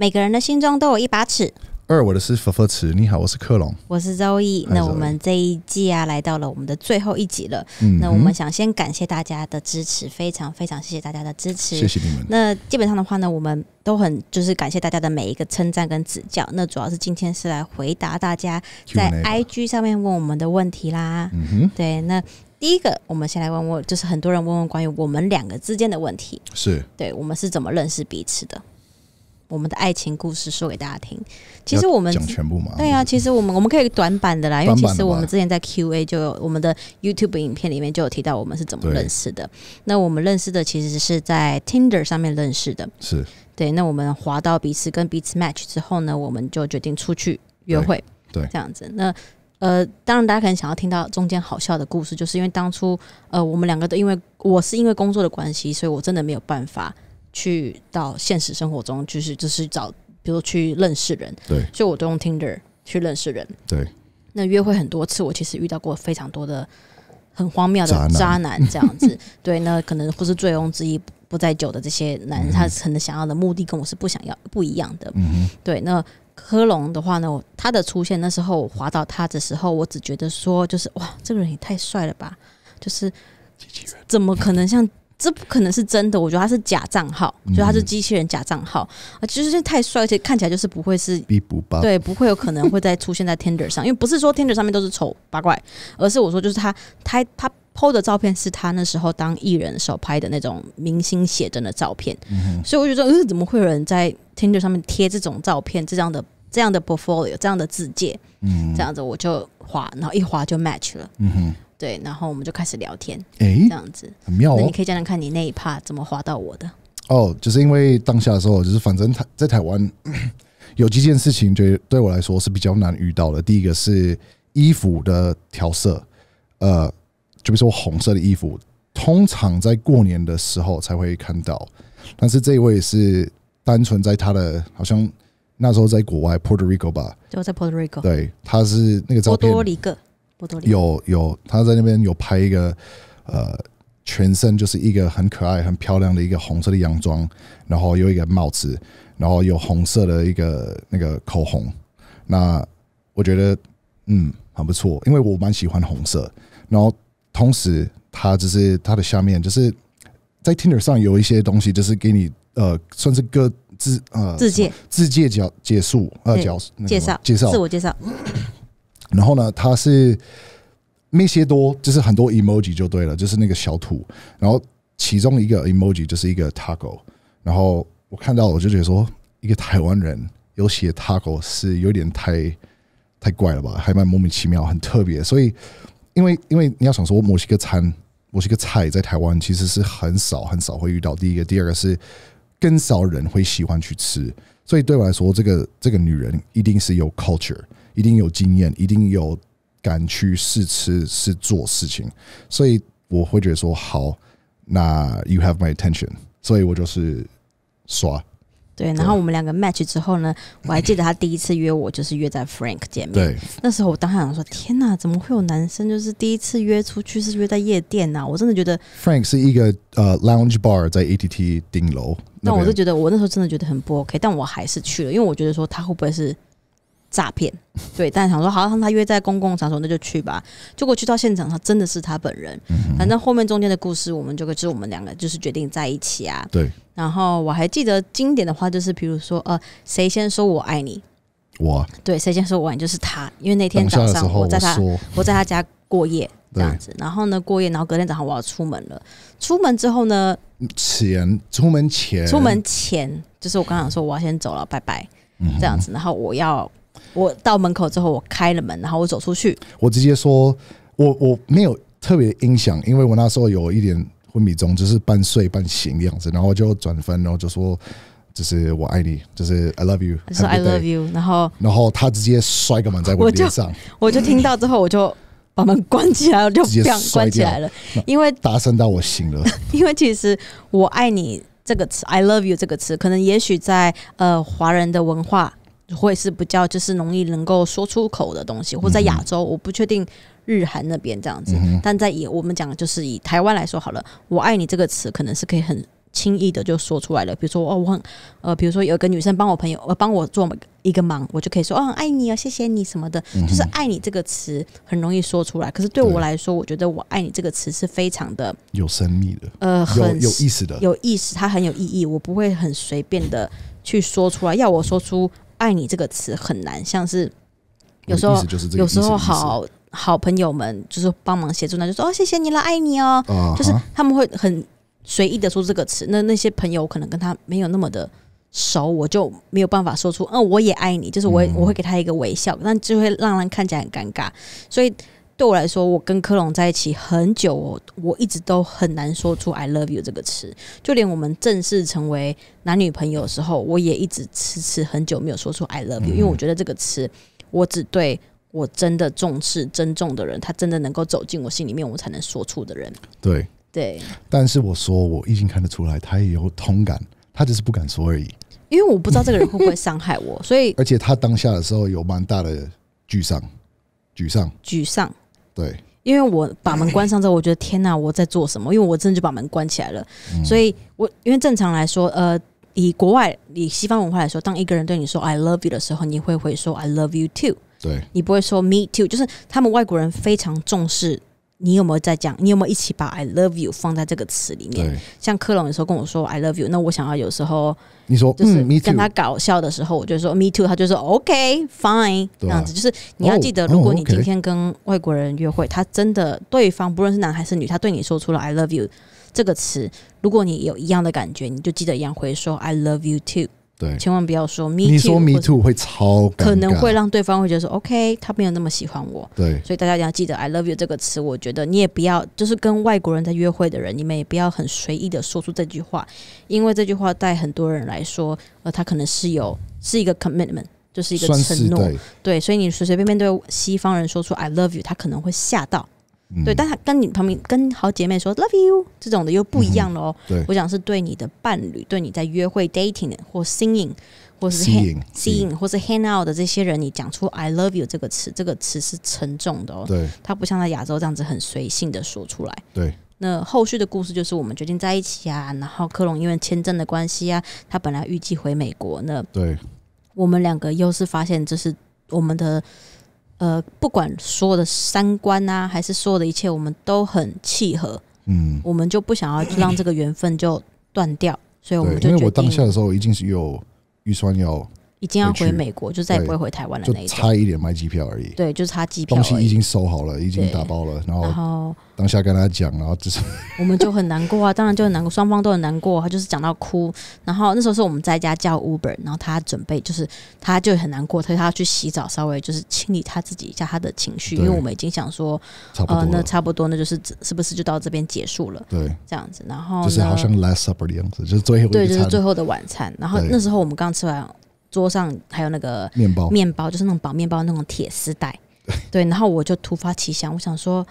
每个人的心中都有一把尺。二，我的是佛佛尺。你好，我是克隆，我是周易。那我们这一季啊，来到了我们的最后一集了。嗯，那我们想先感谢大家的支持，非常非常谢谢大家的支持，谢谢你们。那基本上的话呢，我们都很就是感谢大家的每一个称赞跟指教。那主要是今天是来回答大家在 IG 上面问我们的问题啦。嗯哼，对。那第一个，我们先来问问，就是很多人问问关于我们两个之间的问题，是对我们是怎么认识彼此的。我们的爱情故事说给大家听。其实我们讲全部嘛？对啊，其实我们我们可以短版的啦，因为其实我们之前在 Q&A 就有我们的 YouTube 影片里面就有提到我们是怎么认识的。那我们认识的其实是在 Tinder 上面认识的，是对。那我们滑到彼此跟彼此 match 之后呢，我们就决定出去约会，对，这样子。那呃，当然大家可能想要听到中间好笑的故事，就是因为当初呃，我们两个都因为我是因为工作的关系，所以我真的没有办法。去到现实生活中，就是就是找，比如去认识人。对，所以我都用 Tinder 去认识人。对。那约会很多次，我其实遇到过非常多的很荒谬的渣男这样子。对，那可能或是醉翁之意不在酒的这些男人，他可能想要的目的跟我是不想要不一样的。嗯。对，那科隆的话呢，他的出现那时候滑到他的时候，我只觉得说，就是哇，这个人也太帅了吧，就是怎么可能像？这不可能是真的，我觉得他是假账号，所以他是机器人假账号啊，其实太帅，而且看起来就是不会是必不对，不会有可能会再出现在 Tender 上，因为不是说 Tender 上面都是丑八怪，而是我说就是他他他 PO 的照片是他那时候当艺人时候拍的那种明星写真的照片，所以我觉得呃怎么会有人在 t i n d e r 上面贴这种照片这样的这样的 Portfolio 这样的字界，嗯，这样子我就划，然后一划就 Match 了，嗯哼。对，然后我们就开始聊天，哎，这样子很妙。那你可以讲讲看你那一趴怎么滑到我的？哦，就是因为当下的时候，就是反正台在台湾 有几件事情，觉得对我来说是比较难遇到的。第一个是衣服的调色，呃，就比如说红色的衣服，通常在过年的时候才会看到，但是这位是单纯在他的好像那时候在国外，Puerto Rico 吧？就在 Puerto Rico，对，他是那个照片。有有，他在那边有拍一个，呃，全身就是一个很可爱、很漂亮的一个红色的洋装，然后有一个帽子，然后有红色的一个那个口红。那我觉得，嗯，很不错，因为我蛮喜欢红色。然后同时，他就是他的下面就是在 Tinder 上有一些东西，就是给你呃，算是各自呃自介自介角结束呃角介绍介绍自我介绍。然后呢，它是密些多，就是很多 emoji 就对了，就是那个小土。然后其中一个 emoji 就是一个 t a c o 然后我看到我就觉得说，一个台湾人有写 t a c o 是有点太太怪了吧，还蛮莫名其妙，很特别。所以，因为因为你要想说，墨西哥餐、墨西哥菜在台湾其实是很少很少会遇到。第一个，第二个是更少人会喜欢去吃。所以对我来说，这个这个女人一定是有 culture。一定有经验，一定有敢去试吃、试做事情，所以我会觉得说好，那 you have my attention，所以我就是刷。对，然后我们两个 match 之后呢，我还记得他第一次约我，就是约在 Frank 见面。对，那时候我当时想说，天哪，怎么会有男生就是第一次约出去是约在夜店啊？我真的觉得 Frank 是一个呃 lounge bar 在 ATT 顶楼，那我就觉得我那时候真的觉得很不 OK，但我还是去了，因为我觉得说他会不会是。诈骗对，但想说好，他约在公共场所，那就去吧。结果去到现场，他真的是他本人。反正后面中间的故事，我们就可以就是我们两个就是决定在一起啊。对，然后我还记得经典的话，就是比如说呃，谁先说我爱你？我对谁先说我爱你就是他，因为那天早上我在他我在他家过夜 这样子，然后呢过夜，然后隔天早上我要出门了。出门之后呢，前出门前出门前就是我刚想说我要先走了，拜拜这样子，然后我要。我到门口之后，我开了门，然后我走出去。我直接说，我我没有特别音响，因为我那时候有一点昏迷中，就是半睡半醒的样子，然后就转分，然后就说，就是我爱你，就是 I love you，就是 I love you，然后然后他直接摔个门在我子上，我就听到之后，我就把门关起来，就这样关起来了，因为大声到我醒了。因为其实我爱你这个词，I love you 这个词，可能也许在呃华人的文化。会是比较就是容易能够说出口的东西，或在亚洲，我不确定日韩那边这样子，但在以我们讲就是以台湾来说好了，“我爱你”这个词可能是可以很轻易的就说出来了。比如说哦，我很呃，比如说有个女生帮我朋友，呃帮我做一个忙，我就可以说哦，爱你啊，谢谢你什么的，就是“爱你”这个词很容易说出来。可是对我来说，我觉得“我爱你”这个词是非常的有神秘的，呃，有有意思的，有意思，它很有意义，我不会很随便的去说出来。要我说出。爱你这个词很难，像是有时候有时候好好朋友们就是帮忙协助，那就说哦谢谢你了，爱你哦，就是他们会很随意的说这个词。那那些朋友可能跟他没有那么的熟，我就没有办法说出嗯我也爱你，就是我我会给他一个微笑，那就会让人看起来很尴尬，所以。对我来说，我跟柯龙在一起很久，我一直都很难说出 “I love you” 这个词。就连我们正式成为男女朋友的时候，我也一直迟迟很久没有说出 “I love you”，因为我觉得这个词，我只对我真的重视、尊重的人，他真的能够走进我心里面，我才能说出的人。对对，但是我说，我已经看得出来，他也有同感，他只是不敢说而已。因为我不知道这个人会不会伤害我，所以 而且他当下的时候有蛮大的沮丧、沮丧、沮丧。对，因为我把门关上之后，我觉得天哪，我在做什么？因为我真的就把门关起来了。所以，我因为正常来说，呃，以国外以西方文化来说，当一个人对你说 “I love you” 的时候，你会回说 “I love you too”。对，你不会说 “me too”，就是他们外国人非常重视。你有没有在讲？你有没有一起把 I love you 放在这个词里面？像克隆有时候跟我说 I love you，那我想要有时候你说就是跟他搞笑的时候，我就说 Me too，他就说 OK fine 这样子。就是你要记得，如果你今天跟外国人约会，他真的对方不论是男还是女，他对你说出了 I love you 这个词，如果你有一样的感觉，你就记得一样回说 I love you too。对，千万不要说。me too，你说 “me too” 会超可能会让对方会觉得 “OK”，说他没有那么喜欢我。对，所以大家要记得 “I love you” 这个词。我觉得你也不要，就是跟外国人在约会的人，你们也不要很随意的说出这句话，因为这句话在很多人来说，呃，他可能是有是一个 commitment，就是一个承诺。对，所以你随随便便对西方人说出 “I love you”，他可能会吓到。对，但他跟你旁边跟好姐妹说 “love you” 这种的又不一样喽。对，我讲是对你的伴侣，对你在约会 dating 或 seeing，或是 seeing，或是 hang out 的这些人，你讲出 “I love you” 这个词，这个词是沉重的哦。对，它不像在亚洲这样子很随性的说出来。对，那后续的故事就是我们决定在一起啊，然后克隆因为签证的关系啊，他本来预计回美国，那对，我们两个又是发现这是我们的。呃，不管说的三观呐，还是所有的一切，我们都很契合。嗯，我们就不想要让这个缘分就断掉，所以我们就因为我当下的时候，一定是有预算要。已经要回美国，就再也不会回台湾了。就差一点买机票而已。对，就是差机票。东西已经收好了，已经打包了。然后，然当下跟他讲，然后这 是我们就很难过啊。当然就很难过，双方都很难过。他就是讲到哭。然后那时候是我们在家叫 Uber，然后他准备就是他就很难过，所以他要去洗澡，稍微就是清理他自己一下他的情绪。因为我们已经想说，呃，那差不多，那就是是不是就到这边结束了？对，这样子。然后就是好像 last supper 的样子，就是最后对，就是最后的晚餐。然后那时候我们刚吃完。桌上还有那个面包，面包就是那种薄面包，那种铁丝带，对。然后我就突发奇想，我想说，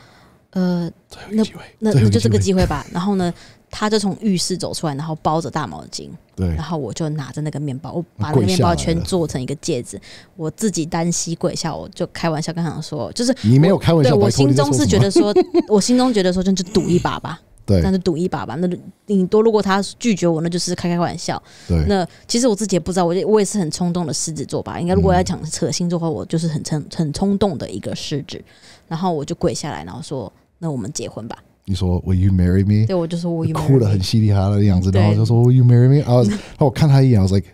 呃，那那那就这个机会吧。然后呢，他就从浴室走出来，然后包着大毛巾，对。然后我就拿着那个面包，我把那个面包圈做成一个戒指，我自己单膝跪下，我就开玩笑跟他说，就是你没有开玩笑，我心中是觉得说，我心中觉得说，就就赌一把吧。但是赌一把吧，那顶多如果他拒绝我，那就是开开玩笑。对，那其实我自己也不知道，我就我也是很冲动的狮子座吧。应该如果要讲扯星座的话，我就是很冲很冲动的一个狮子。然后我就跪下来，然后说：“那我们结婚吧。”你说：“Will you marry me？” 对，我就是我，哭的很稀里哈啦的样子，然后就说：“Will you marry me？” 然后我看他一眼，我 like。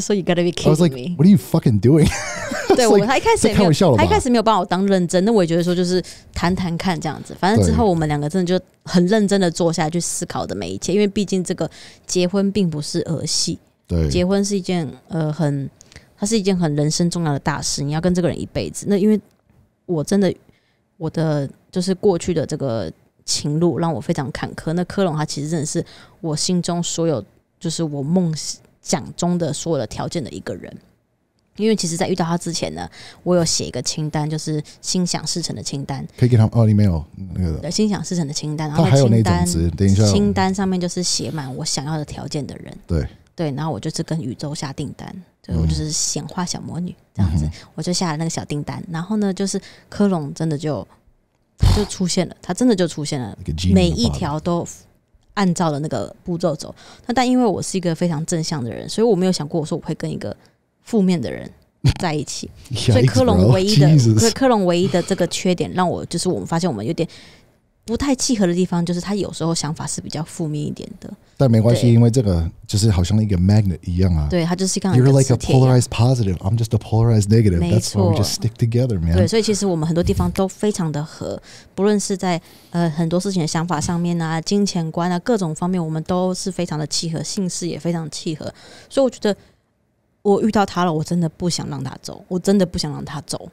说 You gotta be kidding me！What are you fucking doing？对我他一开始开玩笑他一开始没有把我当认真，那我也觉得说就是谈谈看这样子。反正之后我们两个真的就很认真的坐下去思考的每一切，因为毕竟这个结婚并不是儿戏。对，结婚是一件呃很，它是一件很人生重要的大事。你要跟这个人一辈子。那因为我真的我的就是过去的这个情路让我非常坎坷。那科隆他其实真的是我心中所有就是我梦想。讲中的所有的条件的一个人，因为其实，在遇到他之前呢，我有写一个清单，就是心想事成的清单。可以给他们哦，你没有那个。心想事成的清单，然后清单等一下，清单上面就是写满我想要的条件的人。对对，然后我就是跟宇宙下订单，对我就是显化小魔女这样子，我就下了那个小订单。然后呢，就是科隆真的就，他就出现了，他真的就出现了，每一条都。按照了那个步骤走，那但因为我是一个非常正向的人，所以我没有想过我说我会跟一个负面的人在一起。所以科隆唯一的，所 以科隆唯一的这个缺点，让我就是我们发现我们有点。不太契合的地方就是他有时候想法是比较负面一点的，但没关系，因为这个就是好像一个 magnet 一样啊，对，他就是刚刚，you're like a polarized positive, I'm just a polarized negative, that's why we just stick together, man。对，所以其实我们很多地方都非常的合，不论是在呃很多事情的想法上面啊、金钱观啊各种方面，我们都是非常的契合，性氏也非常契合，所以我觉得我遇到他了，我真的不想让他走，我真的不想让他走。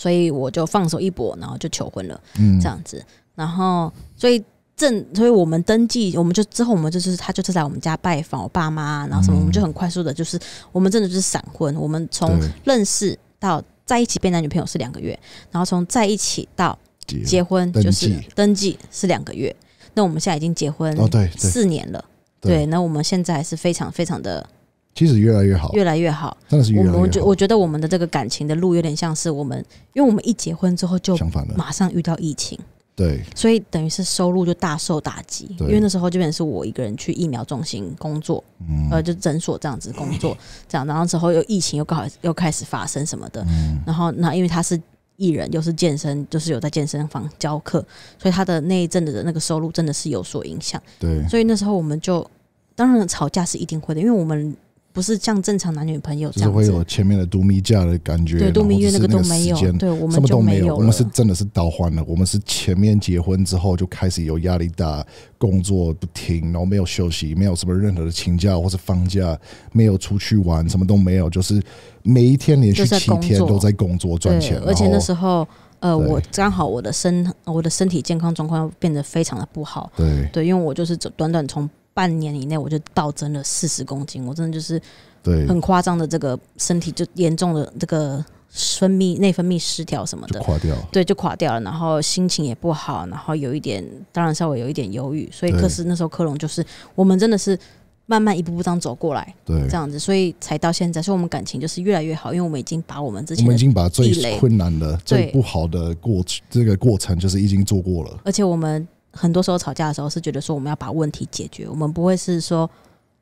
所以我就放手一搏，然后就求婚了，嗯，这样子，然后所以正，所以我们登记，我们就之后我们就是他就是在我们家拜访我爸妈，然后什么，我们就很快速的，就是我们真的就是闪婚，我们从认识到在一起变男女朋友是两个月，然后从在一起到结婚就是登记是两个月，那我们现在已经结婚哦对四年了，对，那我们现在是非常非常的。其实越来越好，越来越好。真的是我们，我觉我觉得我们的这个感情的路有点像是我们，因为我们一结婚之后就相反了，马上遇到疫情，对，所以等于是收入就大受打击。因为那时候就变成是我一个人去疫苗中心工作，嗯、呃，就诊所这样子工作，这样，然后之后又疫情又刚好又开始发生什么的，嗯、然后那因为他是艺人，又是健身，就是有在健身房教课，所以他的那一阵子的那个收入真的是有所影响。对，所以那时候我们就当然吵架是一定会的，因为我们。不是像正常男女朋友这样子，会有前面的度蜜假的感觉，对，度蜜月那个都没有，对，我们什么都没有，我们是真的是倒换了，我们是前面结婚之后就开始有压力大，工作不停，然后没有休息，没有什么任何的请假或者放假，没有出去玩，什么都没有，就是每一天连续七天都在工作赚钱，而且那时候呃，我刚好我的身我的身体健康状况变得非常的不好，对，对，因为我就是短短短从。半年以内，我就暴增了四十公斤，我真的就是，对，很夸张的这个身体就严重的这个分泌内分泌失调什么的，垮掉，对，就垮掉了。然后心情也不好，然后有一点，当然稍微有一点忧郁。所以，可是那时候克隆就是我们真的是慢慢一步步这样走过来，对，这样子，所以才到现在，所以我们感情就是越来越好，因为我们已经把我们之前我们已经把最困难的、最不好的过这个过程，就是已经做过了，而且我们。很多时候吵架的时候是觉得说我们要把问题解决，我们不会是说，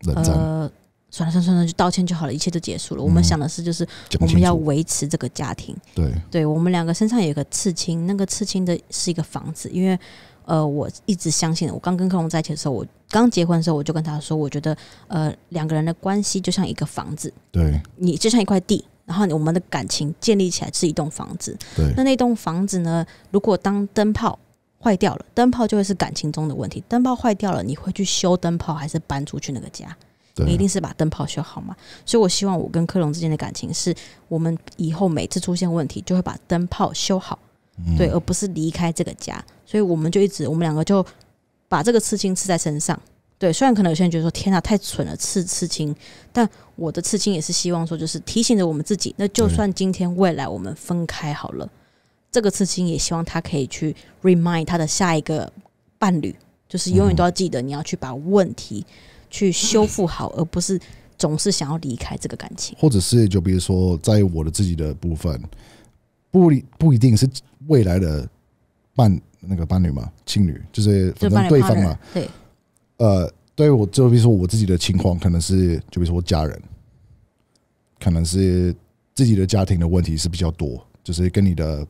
呃，算了算了算了，就道歉就好了，一切都结束了。我们想的是就是我们要维持这个家庭。对，对我们两个身上有一个刺青，那个刺青的是一个房子，因为呃，我一直相信，我刚跟克龙在一起的时候，我刚结婚的时候，我就跟他说，我觉得呃，两个人的关系就像一个房子，对，你就像一块地，然后我们的感情建立起来是一栋房子，对。那那栋房子呢，如果当灯泡。坏掉了，灯泡就会是感情中的问题。灯泡坏掉了，你会去修灯泡，还是搬出去那个家？你一定是把灯泡修好嘛。所以，我希望我跟克隆之间的感情，是我们以后每次出现问题，就会把灯泡修好，对，而不是离开这个家。所以，我们就一直，我们两个就把这个刺青刺在身上。对，虽然可能有些人觉得说，天哪，太蠢了，刺刺青，但我的刺青也是希望说，就是提醒着我们自己。那就算今天未来我们分开好了。这个事情也希望他可以去 remind 他的下一个伴侣，就是永远都要记得，你要去把问题去修复好，而不是总是想要离开这个感情。或者是就比如说，在我的自己的部分，不不一定是未来的伴那个伴侣嘛，情侣，就是反正对方嘛，对。呃，对我就比如说我自己的情况，可能是就比如说我家人，可能是自己的家庭的问题是比较多，就是跟你的。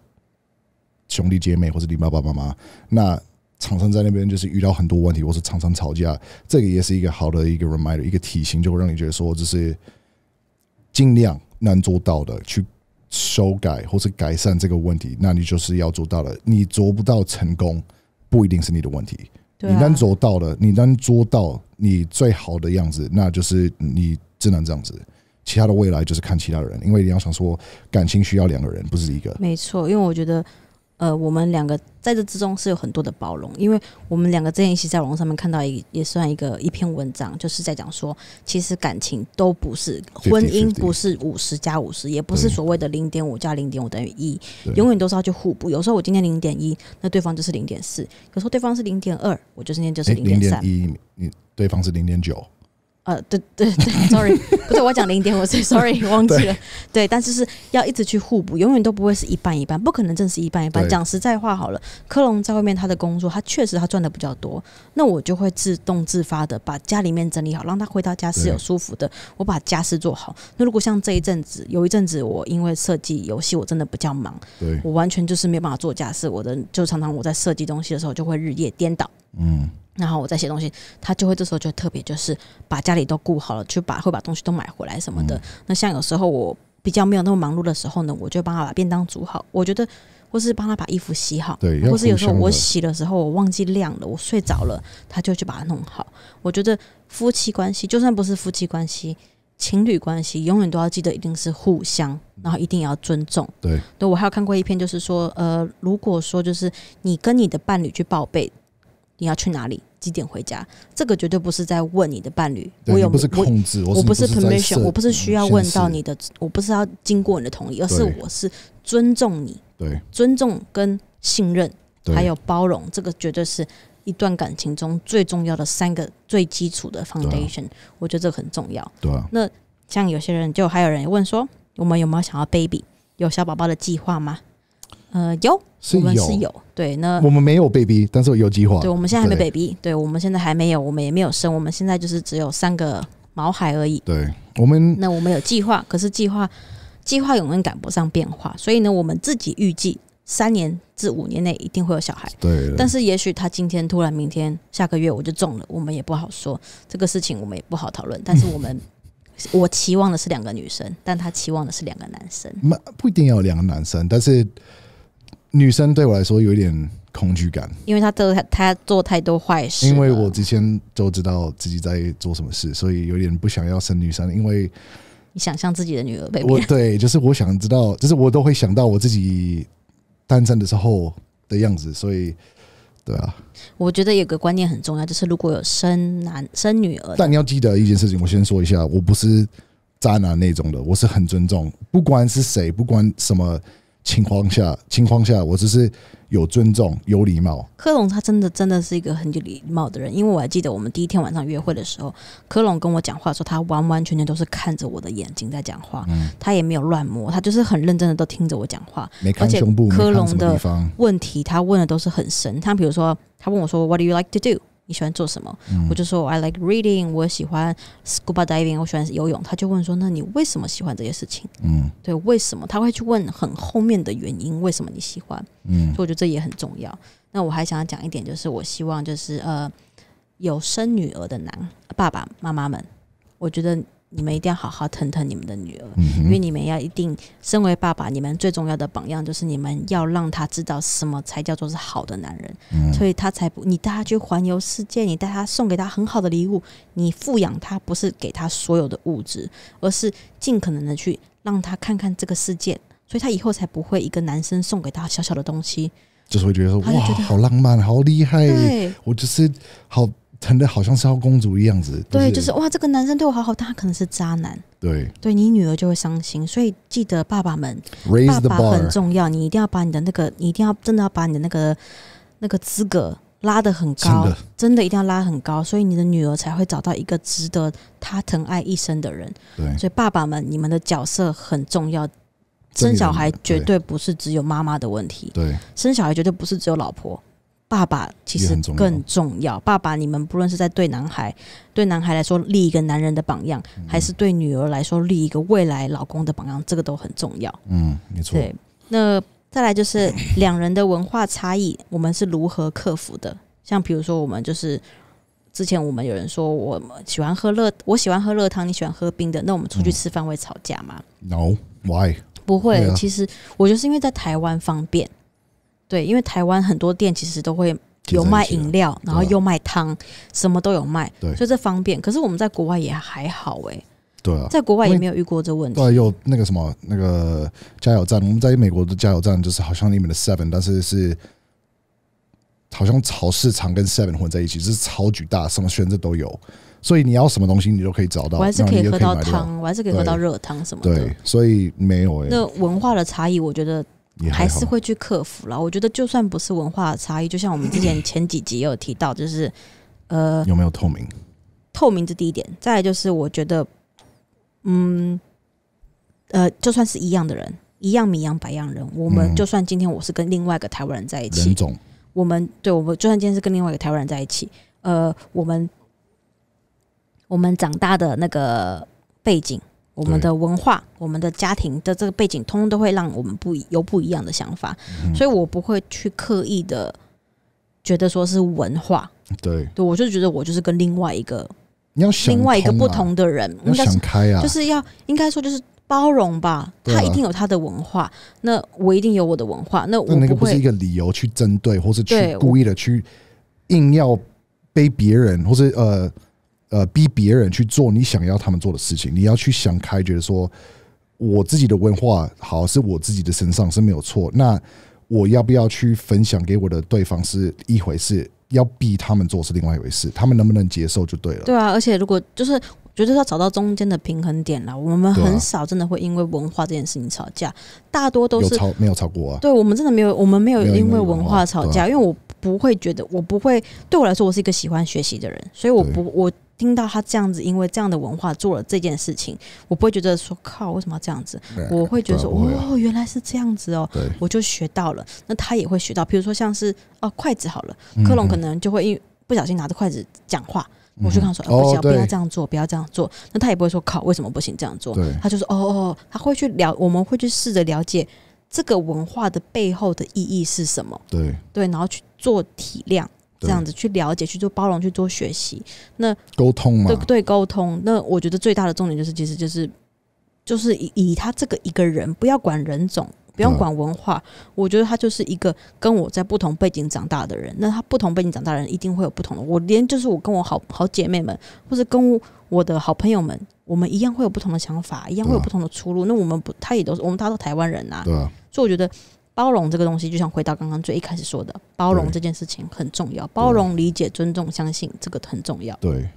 兄弟姐妹，或者你爸爸妈妈，那常常在那边就是遇到很多问题，或是常常吵架，这个也是一个好的一个 reminder，一个提醒，就会让你觉得说，就是尽量难做到的去修改或是改善这个问题。那你就是要做到了，你做不到成功，不一定是你的问题。你难做到了，你难做到你最好的样子，那就是你只能这样子。其他的未来就是看其他人，因为你要想说感情需要两个人，不是一个。没错，因为我觉得。呃，我们两个在这之中是有很多的包容，因为我们两个之前一起在网络上面看到一也算一个一篇文章，就是在讲说，其实感情都不是婚姻不是五十加五十，也不是所谓的零点五加零点五等于一，永远都是要去互补。有时候我今天零点一，那对方就是零点四；，时候对方是零点二，我就今天就是零点三，你对方是零点九。呃，对对对，sorry，不对，我讲零点五岁，sorry，忘记了。对，但是是要一直去互补，永远都不会是一半一半，不可能真是一半一半讲实在话好了。科隆在外面他的工作，他确实他赚的比较多，那我就会自动自发的把家里面整理好，让他回到家是有舒服的。我把家事做好。那如果像这一阵子，有一阵子我因为设计游戏，我真的比较忙，我完全就是没有办法做家事。我的就常常我在设计东西的时候，就会日夜颠倒。嗯。然后我在写东西，他就会这时候就特别就是把家里都顾好了，就把会把东西都买回来什么的。那像有时候我比较没有那么忙碌的时候呢，我就帮他把便当煮好。我觉得，或是帮他把衣服洗好，对，或是有时候我洗的时候我忘记晾了，我睡着了，他就去把它弄好。我觉得夫妻关系，就算不是夫妻关系，情侣关系，永远都要记得一定是互相，然后一定要尊重。对，对我还有看过一篇，就是说，呃，如果说就是你跟你的伴侣去报备你要去哪里。几点回家？这个绝对不是在问你的伴侣。我有不是控制，我不是 permission，我不是需要问到你的，我不是要经过你的同意，而是我是尊重你。对，尊重跟信任还有包容，这个绝对是一段感情中最重要的三个最基础的 foundation。我觉得这个很重要。对。那像有些人就还有人问说，我们有没有想要 baby，有小宝宝的计划吗？呃，有。我们是有对那我们没有被逼，但是有计划。对，我们现在还没被逼，对我们现在还没有，我们也没有生，我们现在就是只有三个毛孩而已。对，我们那我们有计划，可是计划计划永远赶不上变化，所以呢，我们自己预计三年至五年内一定会有小孩。对，但是也许他今天突然，明天下个月我就中了，我们也不好说这个事情，我们也不好讨论。但是我们 我期望的是两个女生，但他期望的是两个男生。那不一定要两个男生，但是。女生对我来说有一点恐惧感，因为她做她做太多坏事。因为我之前就知道自己在做什么事，所以有点不想要生女生。因为你想象自己的女儿被我对，就是我想知道，就是我都会想到我自己单身的时候的样子。所以，对啊，我觉得有个观念很重要，就是如果有生男生女儿，但你要记得一件事情，我先说一下，我不是渣男那种的，我是很尊重，不管是谁，不管什么。情况下，情况下，我只是有尊重、有礼貌。科隆他真的真的是一个很有礼貌的人，因为我还记得我们第一天晚上约会的时候，科隆跟我讲话说，他完完全全都是看着我的眼睛在讲话，他也没有乱摸，他就是很认真的都听着我讲话。而且科隆的问题他问的都是很深，他比如说他问我说 “What do you like to do？” 你喜欢做什么？我就说，I like reading。我喜欢 scuba diving。我喜欢游泳。他就问说：“那你为什么喜欢这些事情？”嗯，对，为什么？他会去问很后面的原因，为什么你喜欢？嗯，所以我觉得这也很重要。那我还想要讲一点，就是我希望就是呃，有生女儿的男爸爸妈妈们，我觉得。你们一定要好好疼疼你们的女儿，因为你们要一定身为爸爸，你们最重要的榜样就是你们要让他知道什么才叫做是好的男人，所以他才不你带他去环游世界，你带他送给他很好的礼物，你富养他不是给他所有的物质，而是尽可能的去让他看看这个世界，所以他以后才不会一个男生送给他小小的东西，就是会觉得说哇，好浪漫，好厉害，我就是好。疼的好像是要公主一样子，对，就是哇，这个男生对我好好，他可能是渣男。对，对你女儿就会伤心，所以记得爸爸们，爸爸很重要，你一定要把你的那个，你一定要真的要把你的那个那个资格拉的很高，真的一定要拉很高，所以你的女儿才会找到一个值得她疼爱一生的人。对，所以爸爸们，你们的角色很重要，生小孩绝对不是只有妈妈的问题，对，生小孩绝对不是只有老婆。爸爸其实更重要。爸爸，你们不论是在对男孩，对男孩来说立一个男人的榜样，还是对女儿来说立一个未来老公的榜样，这个都很重要。嗯，没错。对，那再来就是 两人的文化差异，我们是如何克服的？像比如说，我们就是之前我们有人说，我喜欢喝热，我喜欢喝热汤，你喜欢喝冰的，那我们出去吃饭会吵架吗？No，Why？不会。其实我就是因为在台湾方便。对，因为台湾很多店其实都会有卖饮料，然后又卖汤，什么都有卖，就这方便。可是我们在国外也还好哎，对啊，在国外也没有遇过这问题。对，有那个什么那个加油站，我们在美国的加油站就是好像里面的 Seven，但是是好像超市场跟 Seven 混在一起，是超巨大，什么选择都有，所以你要什么东西你都可以找到，我还是可以喝到汤，我还是可以喝到热汤什么的。对，所以没有哎，那文化的差异，我觉得。还是会去克服了。我觉得，就算不是文化差异，就像我们之前 前几集也有提到，就是呃，有没有透明？透明是第一点。再来就是，我觉得，嗯，呃，就算是一样的人，一样米养百样人。我们就算今天我是跟另外一个台湾人在一起，我们对，我们就算今天是跟另外一个台湾人在一起，呃，我们我们长大的那个背景。我们的文化，我们的家庭的这个背景，通通都会让我们不有不一样的想法，所以我不会去刻意的觉得说是文化，对，对我就觉得我就是跟另外一个你要另外一个不同的人，我想开啊，就是要应该说就是包容吧，他一定有他的文化，那我一定有我的文化，那我那个不是一个理由去针对，或是去故意的去硬要背别人，或是呃。呃，逼别人去做你想要他们做的事情，你要去想开，觉得说，我自己的文化好是我自己的身上是没有错。那我要不要去分享给我的对方是一回事，要逼他们做是另外一回事，他们能不能接受就对了。对啊，而且如果就是觉得要找到中间的平衡点了，我们很少真的会因为文化这件事情吵架，大多都是吵没有吵过啊。对我们真的没有，我们没有因为文化吵架，因为我不会觉得，我不会对我来说，我是一个喜欢学习的人，所以我不我。听到他这样子，因为这样的文化做了这件事情，我不会觉得说靠，为什么要这样子？我会觉得说，哦，原来是这样子哦，我就学到了。那他也会学到，比如说像是哦，筷子好了，克隆可能就会因不小心拿着筷子讲话，我就跟他说，不行，不要这样做，不要这样做。那他也不会说靠，为什么不行这样做？他就说哦，他会去了，我们会去试着了解这个文化的背后的意义是什么？对，对，然后去做体谅。这样子去了解，去做包容，去做学习。那沟通嘛，对对，沟通。那我觉得最大的重点就是，其实就是，就是以以他这个一个人，不要管人种，不要管文化。我觉得他就是一个跟我在不同背景长大的人。那他不同背景长大的人，一定会有不同的。我连就是我跟我好好姐妹们，或者跟我的好朋友们，我们一样会有不同的想法，一样会有不同的出路。那我们不，他也都是我们都是台湾人呐。对，所以我觉得。包容这个东西，就像回到刚刚最一开始说的，包容这件事情很重要。包容、理解、尊重、相信，这个很重要。对。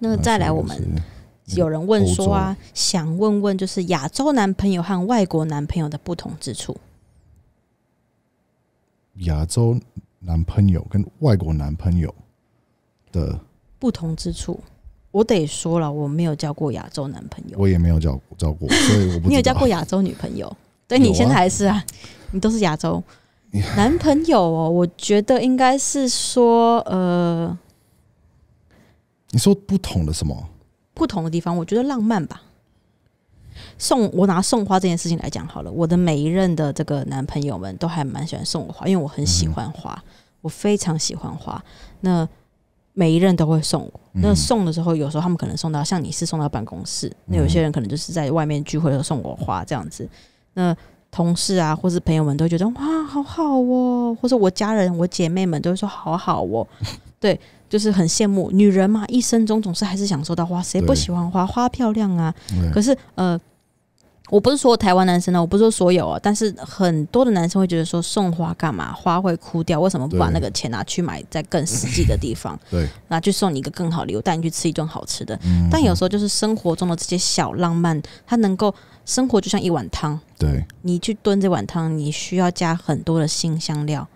那再来，我们有人问说啊，想问问就是亚洲男朋友和外国男朋友的不同之处。亚洲男朋友跟外国男朋友的不同之处，我得说了，我没有交过亚洲男朋友，我也没有交过交过，所以我不。你有交过亚洲女朋友？对你现在还是啊，你都是亚洲 男朋友哦。我觉得应该是说，呃，你说不同的什么不同的地方？我觉得浪漫吧。送我拿送花这件事情来讲好了。我的每一任的这个男朋友们都还蛮喜欢送我花，因为我很喜欢花，我非常喜欢花。那每一任都会送我。那送的时候，有时候他们可能送到像你是送到办公室，那有些人可能就是在外面聚会的时候送我花这样子。那同事啊，或是朋友们都觉得哇，好好哦，或者我家人、我姐妹们都会说好好哦，对，就是很羡慕女人嘛，一生中总是还是享受到花，谁不喜欢花？花漂亮啊，可是呃。我不是说台湾男生呢，我不是说所有啊，但是很多的男生会觉得说送花干嘛？花会枯掉，为什么不把那个钱拿去买在更实际的地方？对，拿去送你一个更好的，我带你去吃一顿好吃的。但有时候就是生活中的这些小浪漫，它能够生活就像一碗汤，对你去炖这碗汤，你需要加很多的新香料，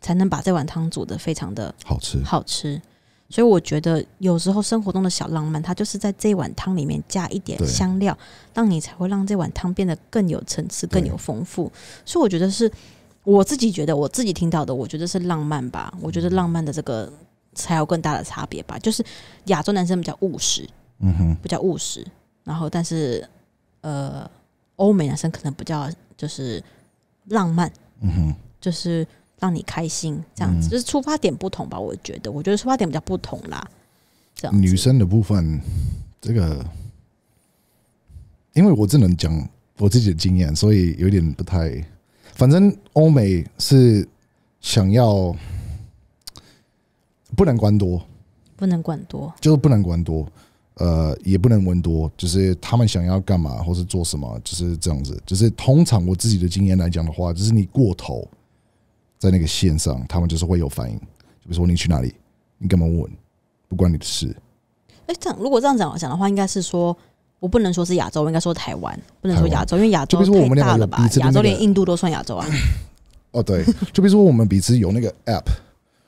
才能把这碗汤煮的非常的好吃，好吃。所以我觉得，有时候生活中的小浪漫，它就是在这碗汤里面加一点香料，让你才会让这碗汤变得更有层次、更有丰富。所以我觉得是，我自己觉得我自己听到的，我觉得是浪漫吧。我觉得浪漫的这个才有更大的差别吧。就是亚洲男生比较务实，嗯哼，比较务实。然后，但是呃，欧美男生可能比较就是浪漫，嗯哼，就是。让你开心，这样子就是出发点不同吧？我觉得，我觉得出发点比较不同啦。这样，女生的部分，这个因为我只能讲我自己的经验，所以有点不太。反正欧美是想要不能管多，不能管多，就是不能管多，呃，也不能问多，就是他们想要干嘛或是做什么，就是这样子。就是通常我自己的经验来讲的话，就是你过头。在那个线上，他们就是会有反应。就比如说你去哪里，你干嘛问？不关你的事。哎，这样如果这样讲讲的话，应该是说我不能说是亚洲，应该说台湾，不能说亚洲，因为亚洲太大了吧？亚洲连印度都算亚洲啊。哦对，就比如说我们彼此有那个 App，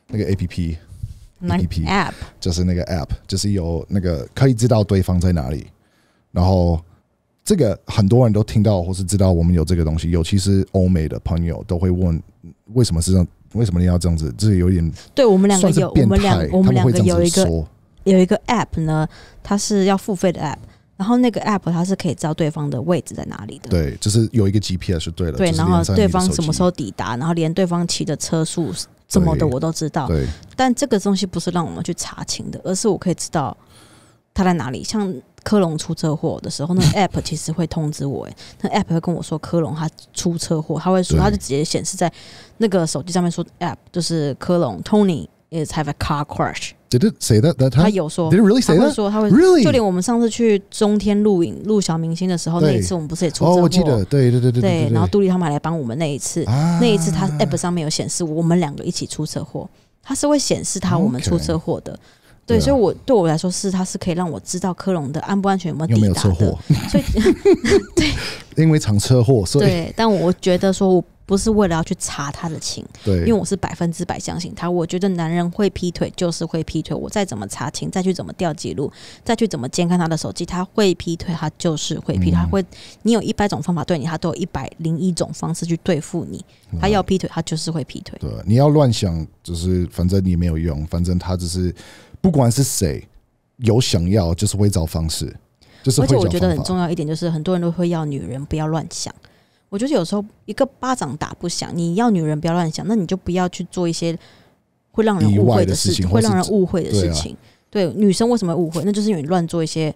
那个 APP，APP，就是那个 App，就是有那个可以知道对方在哪里，然后。这个很多人都听到或是知道我们有这个东西，尤其是欧美的朋友都会问为什么是这样，为什么你要这样子？这有点对我们两个有我们两我们两个有一个有一个 app 呢，它是要付费的 app，然后那个 app 它是可以知道对方的位置在哪里的。对，就是有一个 GPS 对了，对，然后对方什么时候抵达，然后连对方骑的车速什么的我都知道。对，但这个东西不是让我们去查清的，而是我可以知道。他在哪里？像科隆出车祸的时候，那 app 其实会通知我。哎，那 app 会跟我说科隆他出车祸，他会说他就直接显示在那个手机上面说 app 就是科隆 Tony is have a car crash。Did it say that that time？他有说，Did it really say that？说他会 really 就连我们上次去中天录影录小明星的时候，那一次我们不是也出车祸？哦，我记得，对对对对对。然后杜丽他们来帮我们那一次，那一次他 app 上面有显示我们两个一起出车祸，他是会显示他我们出车祸的。对，所以，我对我来说是，他是可以让我知道科隆的安不安全，有没有地打的。所以，对，因为一场车祸，所以，对。但我觉得，说我不是为了要去查他的情，对，因为我是百分之百相信他。我觉得男人会劈腿，就是会劈腿。我再怎么查情，再去怎么调记录，再去怎么监看他的手机，他会劈腿，他就是会劈。他会，你有一百种方法对你，他都有一百零一种方式去对付你。他要劈腿，他就是会劈腿。对，你要乱想，就是反正你没有用，反正他只是。不管是谁，有想要就是会找方式，就是而且我觉得很重要一点就是很多人都会要女人不要乱想。我觉得有时候一个巴掌打不响，你要女人不要乱想，那你就不要去做一些会让人误会的事情，会让人误会的事情。对，女生为什么误会？那就是因为你乱做一些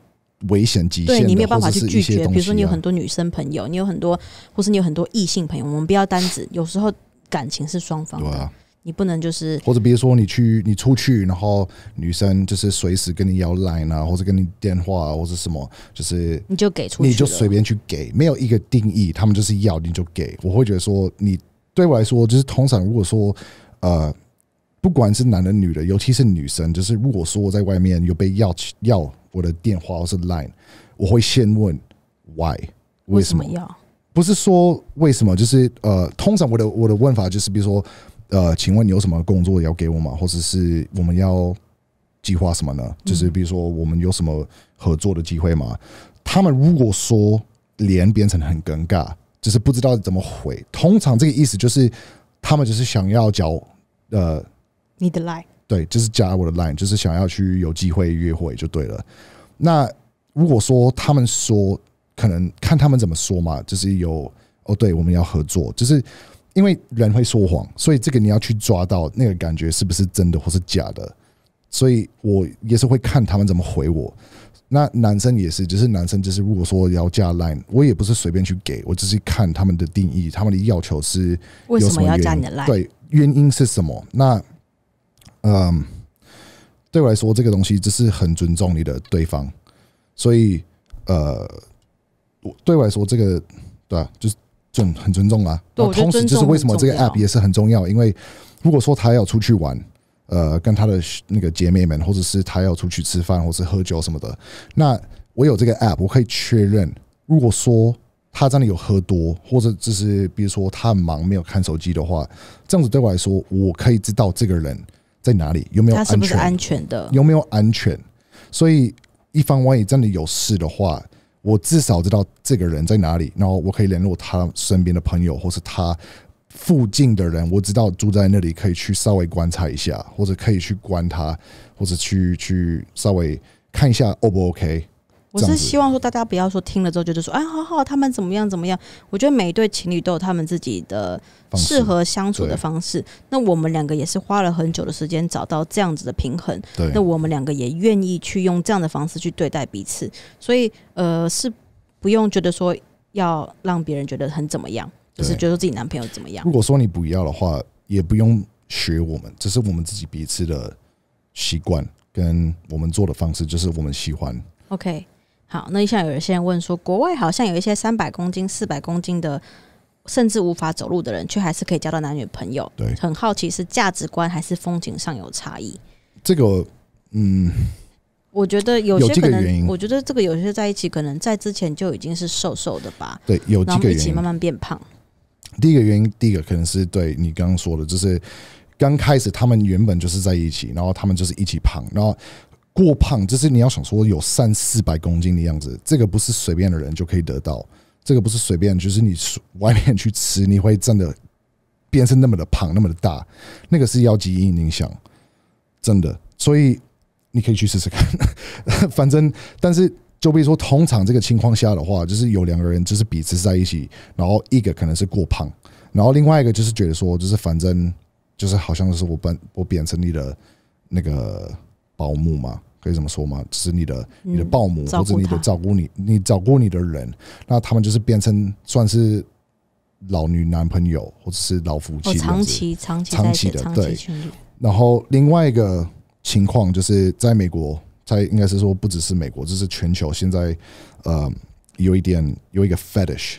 危险极限，对你没有办法去拒绝。比如说你有很多女生朋友，你有很多，或是你有很多异性朋友，我们不要单指，有时候感情是双方的。你不能就是，或者比如说你去你出去，然后女生就是随时跟你要 line 啊，或者跟你电话或者什么，就是你就给出去，你就随便去给，没有一个定义，他们就是要你就给。我会觉得说，你对我来说就是通常如果说呃，不管是男的女的，尤其是女生，就是如果说我在外面有被要要我的电话或是 line，我会先问 why 为什么要？不是说为什么，就是呃，通常我的我的问法就是比如说。呃，请问你有什么工作要给我吗？或者是我们要计划什么呢？就是比如说，我们有什么合作的机会吗？他们如果说连变成很尴尬，就是不知道怎么回。通常这个意思就是，他们就是想要交呃你的 line，对，就是加我的 line，就是想要去有机会约会就对了。那如果说他们说，可能看他们怎么说嘛，就是有哦，对，我们要合作，就是。因为人会说谎，所以这个你要去抓到那个感觉是不是真的或是假的，所以我也是会看他们怎么回我。那男生也是，就是男生就是如果说要加 line，我也不是随便去给我，只是看他们的定义，他们的要求是为什么要加你的 line？对，原因是什么？那嗯，对我来说，这个东西就是很尊重你的对方，所以呃，对我来说，这个对啊，就是。尊很尊重啊，对，同时就是为什么这个 app 也是很重要，因为如果说他要出去玩，呃，跟他的那个姐妹们，或者是他要出去吃饭或是喝酒什么的，那我有这个 app，我可以确认，如果说他真的有喝多，或者就是比如说他很忙没有看手机的话，这样子对我来说，我可以知道这个人在哪里，有没有安全，安全的有没有安全，所以一方万一真的有事的话。我至少知道这个人在哪里，然后我可以联络他身边的朋友，或是他附近的人。我知道住在那里，可以去稍微观察一下，或者可以去关他，或者去去稍微看一下，O 不 OK？我是希望说大家不要说听了之后就是说，哎，好好，他们怎么样怎么样？我觉得每一对情侣都有他们自己的适合相处的方式。那我们两个也是花了很久的时间找到这样子的平衡。对。那我们两个也愿意去用这样的方式去对待彼此。所以，呃，是不用觉得说要让别人觉得很怎么样，就是觉得自己男朋友怎么样。如果说你不要的话，也不用学我们，这是我们自己彼此的习惯跟我们做的方式，就是我们喜欢。OK。好，那像有一些人问说，国外好像有一些三百公斤、四百公斤的，甚至无法走路的人，却还是可以交到男女朋友，对，很好奇是价值观还是风景上有差异。这个，嗯，我觉得有些原因。我觉得这个有些在一起，可能在之前就已经是瘦瘦的吧。对，有几个原因，慢慢变胖。第一个原因，第一个可能是对你刚刚说的，就是刚开始他们原本就是在一起，然后他们就是一起胖，然后。过胖就是你要想说有三四百公斤的样子，这个不是随便的人就可以得到，这个不是随便，就是你外面去吃，你会真的变成那么的胖，那么的大，那个是要基因影响，真的。所以你可以去试试看，反正，但是就比如说通常这个情况下的话，就是有两个人就是彼此在一起，然后一个可能是过胖，然后另外一个就是觉得说就是反正就是好像是我变我变成你的那个保姆嘛。可以这么说吗？是你的你的保姆或者你的照顾你你照顾你的人，那他们就是变成算是老女男朋友或者是老夫妻长期长期长期的对。然后另外一个情况就是在美国，在应该是说不只是美国，这是全球现在呃有一点有一个 fetish，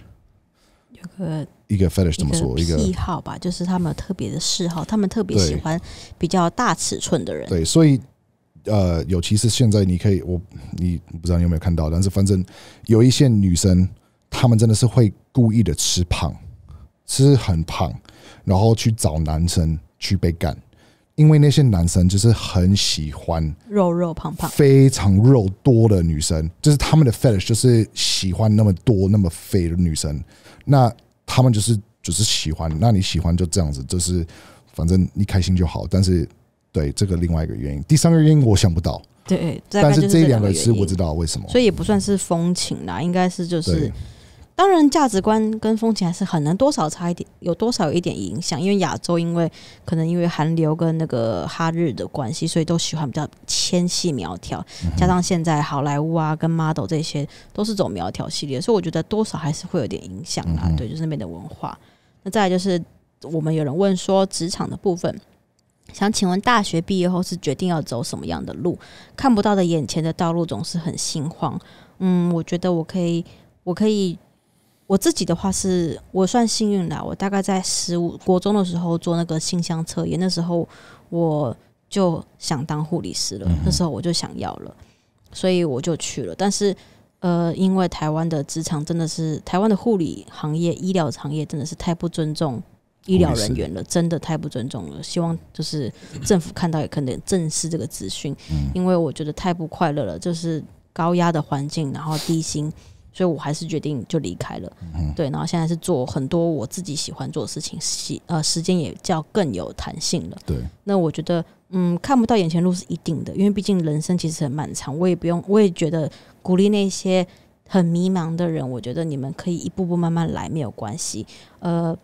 有个一个 fetish 怎么说一个癖好吧，就是他们特别的嗜好，他们特别喜欢比较大尺寸的人。对，所以。呃，尤其是现在，你可以我你不知道你有没有看到，但是反正有一些女生，她们真的是会故意的吃胖，吃很胖，然后去找男生去被干，因为那些男生就是很喜欢肉肉胖胖、非常肉多的女生，就是他们的 fetish 就是喜欢那么多那么肥的女生，那他们就是就是喜欢，那你喜欢就这样子，就是反正你开心就好，但是。对，这个另外一个原因，第三个原因我想不到。对，但是这两个是我知道为什么，所以也不算是风情啦，应该是就是，当然价值观跟风情还是很能多少差一点，有多少有一点影响，因为亚洲因为可能因为韩流跟那个哈日的关系，所以都喜欢比较纤细苗条，加上现在好莱坞啊跟 model 这些都是走苗条系列，所以我觉得多少还是会有点影响啦。对，就是那边的文化。那再来就是我们有人问说职场的部分。想请问，大学毕业后是决定要走什么样的路？看不到的眼前的道路总是很心慌。嗯，我觉得我可以，我可以，我自己的话是我算幸运的。我大概在十五国中的时候做那个性向测验，那时候我就想当护理师了。那时候我就想要了，所以我就去了。但是，呃，因为台湾的职场真的是，台湾的护理行业、医疗行业真的是太不尊重。医疗人员了，真的太不尊重了。希望就是政府看到也可能正视这个资讯，因为我觉得太不快乐了，就是高压的环境，然后低薪，所以我还是决定就离开了。对，然后现在是做很多我自己喜欢做的事情，时呃时间也较更有弹性了。对，那我觉得嗯看不到眼前路是一定的，因为毕竟人生其实很漫长。我也不用，我也觉得鼓励那些很迷茫的人，我觉得你们可以一步步慢慢来，没有关系。呃。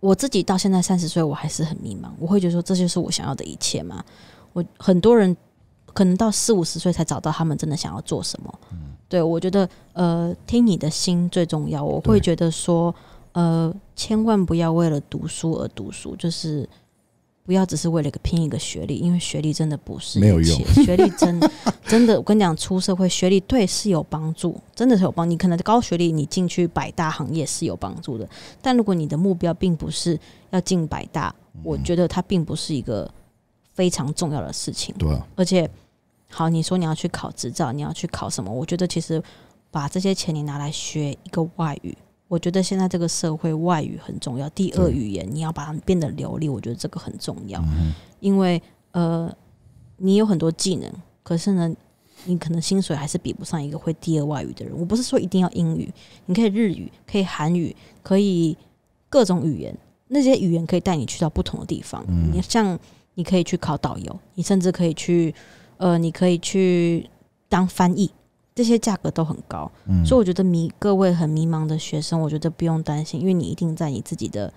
我自己到现在三十岁，我还是很迷茫。我会觉得说，这就是我想要的一切吗？我很多人可能到四五十岁才找到他们真的想要做什么。嗯，对我觉得，呃，听你的心最重要。我会觉得说，呃，千万不要为了读书而读书，就是。不要只是为了个拼一个学历，因为学历真的不是没有用，学历真的真的我跟你讲，出社会学历对是有帮助，真的是有帮。你可能高学历你进去百大行业是有帮助的，但如果你的目标并不是要进百大，我觉得它并不是一个非常重要的事情。对，而且好，你说你要去考执照，你要去考什么？我觉得其实把这些钱你拿来学一个外语。我觉得现在这个社会外语很重要，第二语言你要把它变得流利，我觉得这个很重要。因为呃，你有很多技能，可是呢，你可能薪水还是比不上一个会第二外语的人。我不是说一定要英语，你可以日语，可以韩语，可以各种语言，那些语言可以带你去到不同的地方。你像你可以去考导游，你甚至可以去呃，你可以去当翻译。这些价格都很高，所以我觉得迷各位很迷茫的学生，我觉得不用担心，因为你一定在你自己的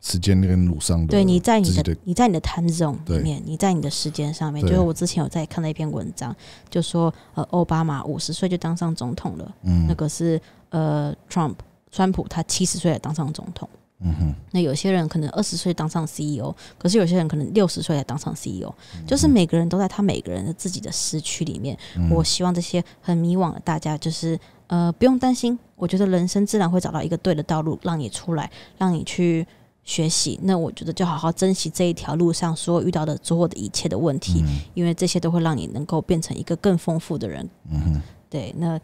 时间那个路上。对，你在你的你在你的 time zone 里面，你在你的时间上面。就是我之前有在看那篇文章，就说呃，奥巴马五十岁就当上总统了，那个是呃，Trump，川普他七十岁也当上总统。嗯哼，那有些人可能二十岁当上 CEO，可是有些人可能六十岁才当上 CEO，就是每个人都在他每个人的自己的时区里面。我希望这些很迷惘的大家，就是呃不用担心，我觉得人生自然会找到一个对的道路让你出来，让你去学习。那我觉得就好好珍惜这一条路上所有遇到的所有的一切的问题，因为这些都会让你能够变成一个更丰富的人。嗯哼，对，那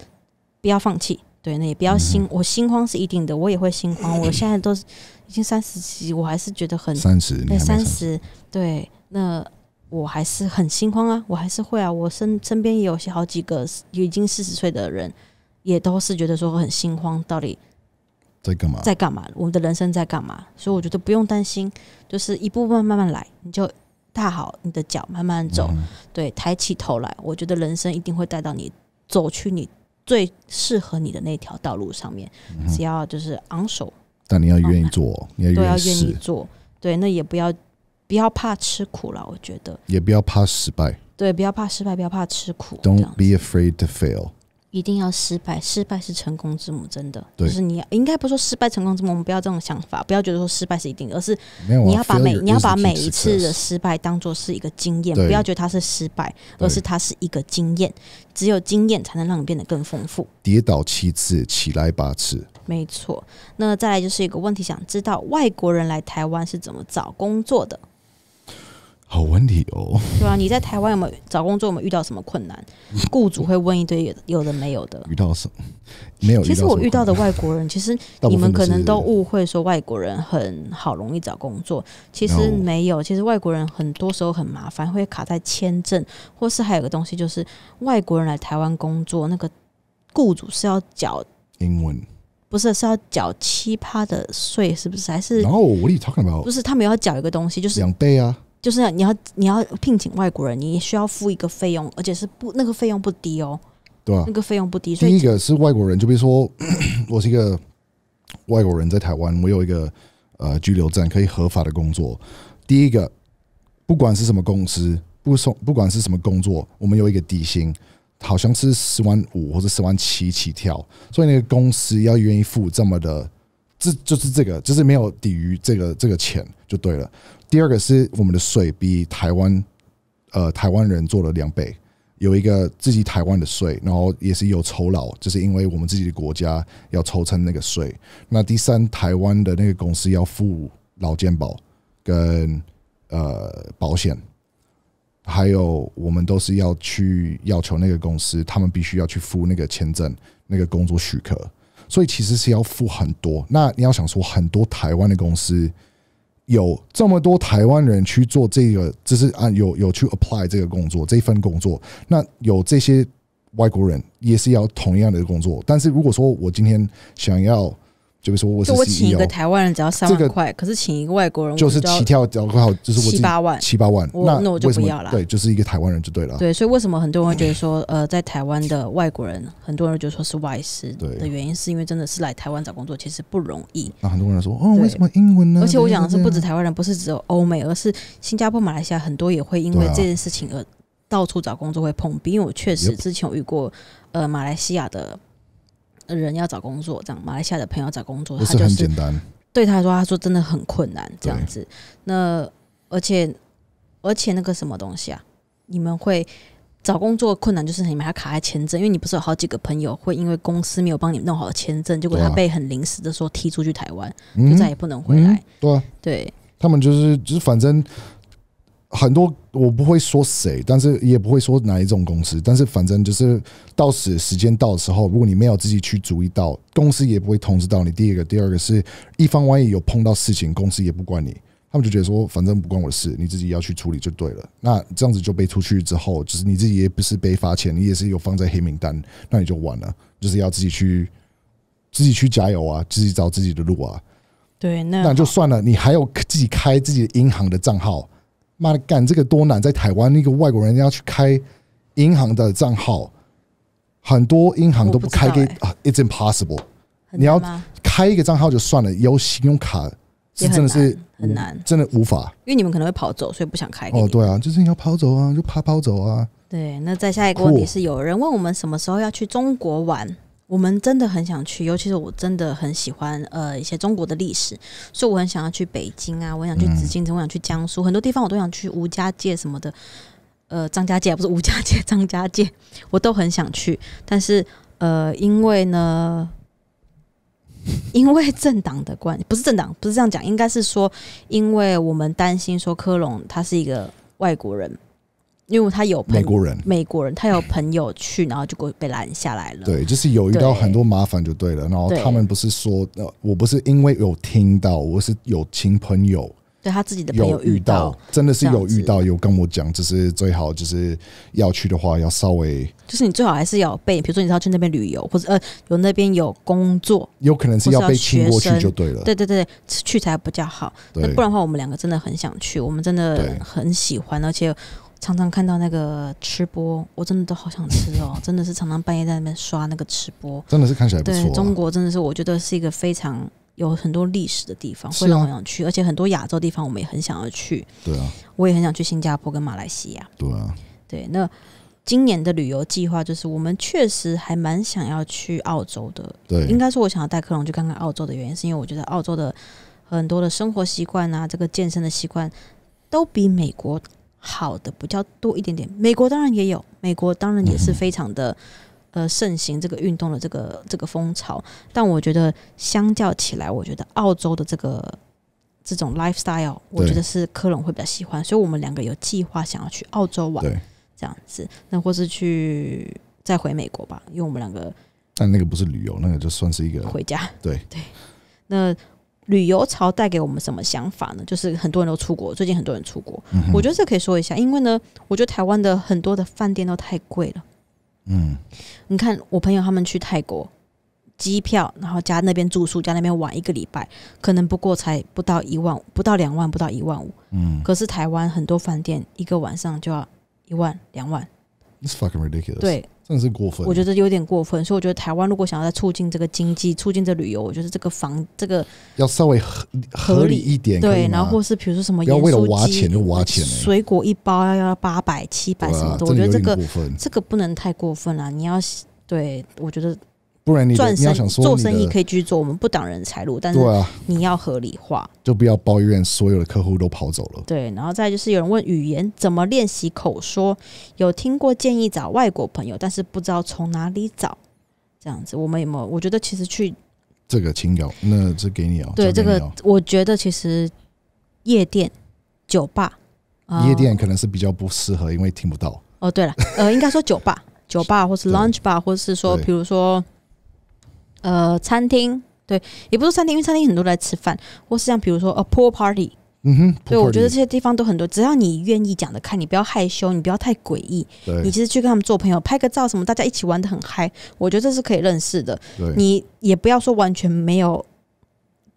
不要放弃。对，那也不要心，我心慌是一定的，我也会心慌。我现在都已经三十几，我还是觉得很三十，对三十对，那我还是很心慌啊，我还是会啊。我身身边也有些好几个已经四十岁的人，也都是觉得说很心慌，到底在干嘛？在干嘛？我们的人生在干嘛？所以我觉得不用担心，就是一步步慢慢来，你就踏好你的脚，慢慢走，对，抬起头来。我觉得人生一定会带到你走去你。最适合你的那条道路上面，只要就是昂首。但你要愿意做，你要愿意做。对，那也不要不要怕吃苦了，我觉得。也不要怕失败。对，不要怕失败，不要怕吃苦。Don't be afraid to fail. 一定要失败，失败是成功之母，真的。就是你要，应该不说失败成功之母，我们不要这种想法，不要觉得说失败是一定，而是你要把每你要把每一次的失败当做是一个经验，不要觉得它是失败，而是它是一个经验。只有经验才能让你变得更丰富。跌倒七次，起来八次。没错。那再来就是一个问题，想知道外国人来台湾是怎么找工作的？好问题哦。对啊，你在台湾有没有找工作？有没有遇到什么困难？雇主会问一堆有的没有的。遇到什没有？其实我遇到的外国人，其实你们可能都误会说外国人很好容易找工作，其实没有。其实外国人很多时候很麻烦，会卡在签证，或是还有个东西就是外国人来台湾工作，那个雇主是要缴英文，不是是要缴奇葩的税，是不是？还是然后我你 talking about，不是他们要缴一个东西，就是两倍啊。就是你要你要聘请外国人，你需要付一个费用，而且是不那个费用不低哦，对啊，那个费用不低，所以第一个是外国人，就比如说 我是一个外国人，在台湾，我有一个呃拘留站可以合法的工作。第一个，不管是什么公司，不送不管是什么工作，我们有一个底薪，好像是十万五或者十万七起跳，所以那个公司要愿意付这么的，这就是这个，就是没有低于这个这个钱就对了。第二个是我们的税比台湾，呃，台湾人做了两倍，有一个自己台湾的税，然后也是有酬劳，就是因为我们自己的国家要抽成那个税。那第三，台湾的那个公司要付劳健保跟呃保险，还有我们都是要去要求那个公司，他们必须要去付那个签证、那个工作许可，所以其实是要付很多。那你要想说，很多台湾的公司。有这么多台湾人去做这个，就是啊，有有去 apply 这个工作，这份工作，那有这些外国人也是要同样的工作，但是如果说我今天想要。就比如说，我请一个台湾人只要三万块，可是请一个外国人就是起跳，只要就是七八万，七八万。那不要了。对，就是一个台湾人就对了。对，所以为什么很多人会觉得说，呃，在台湾的外国人，很多人就说是外事。的原因是因为真的是来台湾找工作其实不容易。那很多人说，哦，为什么英文呢？而且我讲的是不止台湾人，不是只有欧美，而是新加坡、马来西亚很多也会因为这件事情而到处找工作会碰壁。因为我确实之前遇过，呃，马来西亚的。人要找工作，这样马来西亚的朋友找工作，不是很简单。对他来说，他说真的很困难，这样子。那而且而且那个什么东西啊？你们会找工作困难，就是你们还卡在签证，因为你不是有好几个朋友会因为公司没有帮你弄好签证，结果他被很临时的说踢出去台湾，就再也不能回来。对，对他们就是就是反正。很多我不会说谁，但是也不会说哪一种公司，但是反正就是到时时间到的时候，如果你没有自己去注意到，公司也不会通知到你。第一个，第二个是一方万一有碰到事情，公司也不管你，他们就觉得说反正不关我的事，你自己要去处理就对了。那这样子就被出去之后，就是你自己也不是被罚钱，你也是有放在黑名单，那你就完了，就是要自己去自己去加油啊，自己找自己的路啊。对，那那就算了，你还有自己开自己银行的账号。妈的干，这个多难！在台湾，那个外国人要去开银行的账号，很多银行都不开给啊，It's impossible。你要开一个账号就算了，有信用卡是真的是很难，真的无法。因为你们可能会跑走，所以不想开。哦，对啊，就是你要跑走啊，就怕跑走啊。对，那再下一个问题是，有人问我们什么时候要去中国玩。我们真的很想去，尤其是我真的很喜欢呃一些中国的历史，所以我很想要去北京啊，我想去紫禁城，我想去江苏，很多地方我都想去，吴家界什么的，呃，张家界 不是吴家界，张家界我都很想去，但是呃，因为呢，因为政党的关不是政党，不是这样讲，应该是说，因为我们担心说科隆他是一个外国人。因为他有美国人，美国人他有朋友去，然后就过被拦下来了。对，就是有遇到很多麻烦就对了。然后他们不是说，呃，我不是因为有听到，我是有亲朋友对他自己的朋友遇到，真的是有遇到，有跟我讲，就是最好就是要去的话，要稍微就是你最好还是要被，比如说你要去那边旅游，或者呃有那边有工作，有可能是要被请过去就对了。对对对，去才比较好。那不然的话，我们两个真的很想去，我们真的很喜欢，而且。常常看到那个吃播，我真的都好想吃哦！真的是常常半夜在那边刷那个吃播，真的是看起来不错。中国真的是我觉得是一个非常有很多历史的地方，会让我想去，而且很多亚洲地方我们也很想要去。对啊，我也很想去新加坡跟马来西亚。对啊，对。那今年的旅游计划就是我们确实还蛮想要去澳洲的。对，应该说我想要带克隆去看看澳洲的原因，是因为我觉得澳洲的很多的生活习惯啊，这个健身的习惯都比美国。好的比较多一点点，美国当然也有，美国当然也是非常的，呃，盛行这个运动的这个这个风潮。但我觉得相较起来，我觉得澳洲的这个这种 lifestyle 我觉得是科隆会比较喜欢，所以我们两个有计划想要去澳洲玩，这样子，那或是去再回美国吧，因为我们两个，但那个不是旅游，那个就算是一个回家，对 对，那。旅游潮带给我们什么想法呢？就是很多人都出国，最近很多人出国，我觉得这可以说一下，因为呢，我觉得台湾的很多的饭店都太贵了。嗯，你看我朋友他们去泰国，机票然后加那边住宿加那边玩一个礼拜，可能不过才不到一万，不到两万，不到一万五。嗯，可是台湾很多饭店一个晚上就要一万两万，It's fucking ridiculous。对。真是过分！我觉得有点过分，所以我觉得台湾如果想要再促进这个经济，促进这旅游，我觉得这个房这个要稍微合合理一点。对，然后或是比如说什么，要为了挖钱就挖钱。水果一包要要八百、七百什么的，我觉得这个这个不能太过分了。你要对我觉得。不然你要想做生意可以继续做，我们不挡人财路，但是你要合理化，就不要抱怨所有的客户都跑走了。对，然后再就是有人问语言怎么练习口说，有听过建议找外国朋友，但是不知道从哪里找这样子。我们有没有？我觉得其实去这个请友，那这给你哦。对，这个我觉得其实夜店、酒吧，夜店可能是比较不适合，因为听不到。哦，对了，呃，应该说酒吧、酒吧，或是 l u n c h bar，或者是说，比如说。呃，餐厅对，也不是餐厅，因为餐厅很多在吃饭，或是像比如说 a pool party，嗯哼，我觉得这些地方都很多，只要你愿意讲的，看你不要害羞，你不要太诡异，你其实去跟他们做朋友，拍个照什么，大家一起玩的很嗨，我觉得这是可以认识的。你也不要说完全没有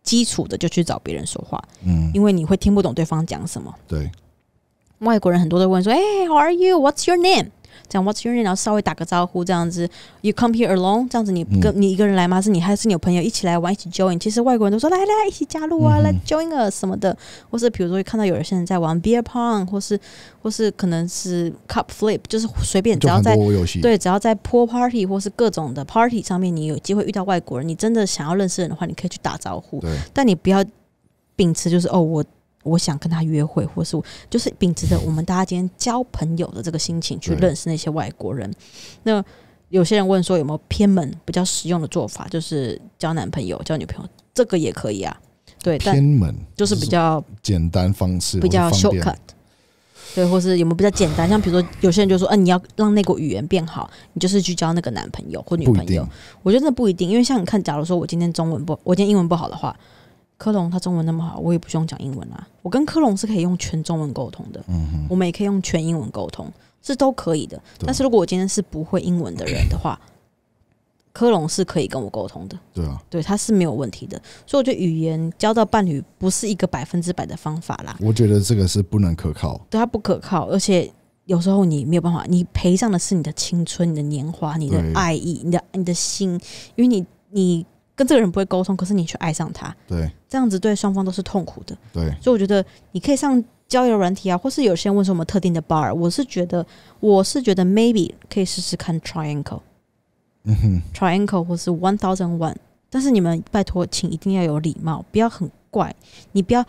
基础的就去找别人说话，嗯，因为你会听不懂对方讲什么。对，外国人很多都问说，哎，how are you？What's your name？讲 w h a t s your name？然后稍微打个招呼，这样子。You come here alone？这样子，你跟你一个人来吗？是你还是你有朋友一起来玩一起 join？其实外国人都说来来一起加入啊，来 join us 什么的。或是比如说看到有人现在在玩 beer pong，或是或是可能是 cup flip，就是随便只要在对只要在 pool party 或是各种的 party 上面，你有机会遇到外国人，你真的想要认识人的话，你可以去打招呼。但你不要秉持就是哦，我。我想跟他约会，或是就是秉持着 我们大家今天交朋友的这个心情去认识那些外国人。那有些人问说，有没有偏门比较实用的做法，就是交男朋友、交女朋友，这个也可以啊。对，偏门就是比较简单方式，比较 shortcut。对，或是有没有比较简单？像比如说，有些人就说，嗯，你要让那个语言变好，你就是去交那个男朋友或女朋友。我觉得那不一定，因为像你看，假如说我今天中文不，我今天英文不好的话。科隆他中文那么好，我也不需要用讲英文啊。我跟科隆是可以用全中文沟通的，嗯哼，我们也可以用全英文沟通，是都可以的。但是如果我今天是不会英文的人的话，科隆是可以跟我沟通的，对啊，对，他是没有问题的。所以我觉得语言交到伴侣不是一个百分之百的方法啦。我觉得这个是不能可靠，对他不可靠，而且有时候你没有办法，你赔上的是你的青春、你的年华、你的爱意、你的你的心，因为你你。跟这个人不会沟通，可是你却爱上他，对，这样子对双方都是痛苦的，对。所以我觉得你可以上交友软体啊，或是有些问什么特定的 bar。我是觉得，我是觉得 maybe 可以试试看 triangle，嗯哼，triangle 或是 one thousand one。但是你们拜托，请一定要有礼貌，不要很怪，你不要